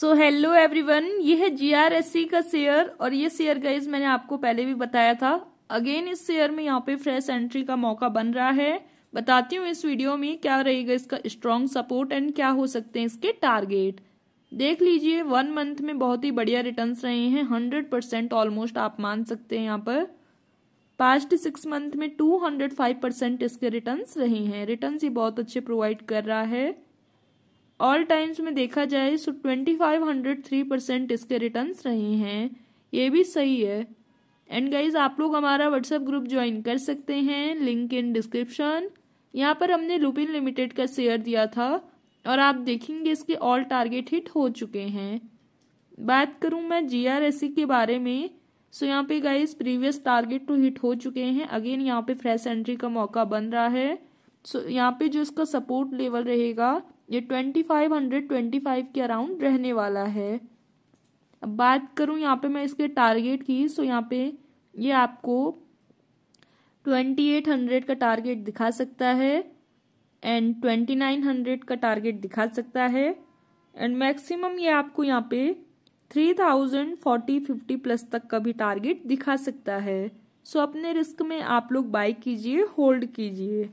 so hello everyone ये है GRSC का शेयर और ये शेयर गाइज मैंने आपको पहले भी बताया था अगेन इस शेयर में यहाँ पे फ्रेश एंट्री का मौका बन रहा है बताती हूँ इस वीडियो में क्या रहेगा इसका स्ट्रॉन्ग सपोर्ट एंड क्या हो सकते हैं इसके टारगेट देख लीजिए वन मंथ में बहुत ही बढ़िया रिटर्न रहे हैं हंड्रेड परसेंट ऑलमोस्ट आप मान सकते हैं यहाँ पर पास्ट सिक्स मंथ में टू हंड्रेड फाइव परसेंट इसके रिटर्न रहे हैं रिटर्न ही बहुत अच्छे प्रोवाइड कर रहा है ऑल टाइम्स में देखा जाए so twenty five hundred three percent इसके रिटर्न्स रहे हैं ये भी सही है एंड गाइज आप लोग हमारा व्हाट्सएप ग्रुप ज्वाइन कर सकते हैं लिंक इन डिस्क्रिप्शन यहाँ पर हमने लुपिन लिमिटेड का शेयर दिया था और आप देखेंगे इसके ऑल टारगेट हिट हो चुके हैं बात करूँ मैं जी के बारे में सो यहाँ पे guys previous target two hit हो चुके हैं अगेन यहाँ पे फ्रेश एंट्री का मौका बन रहा है सो यहाँ पे जो इसका सपोर्ट लेवल रहेगा ये twenty five hundred twenty five के अराउंड रहने वाला है अब बात करूँ यहाँ पे मैं इसके टारगेट की सो यहाँ पे ये आपको ट्वेंटी एट हंड्रेड का टारगेट दिखा सकता है एंड ट्वेंटी नाइन हंड्रेड का टारगेट दिखा सकता है एंड मैक्सिमम ये आपको यहाँ पे three thousand forty fifty plus तक का भी टारगेट दिखा सकता है सो so, अपने रिस्क में आप लोग बाई कीजिए होल्ड कीजिए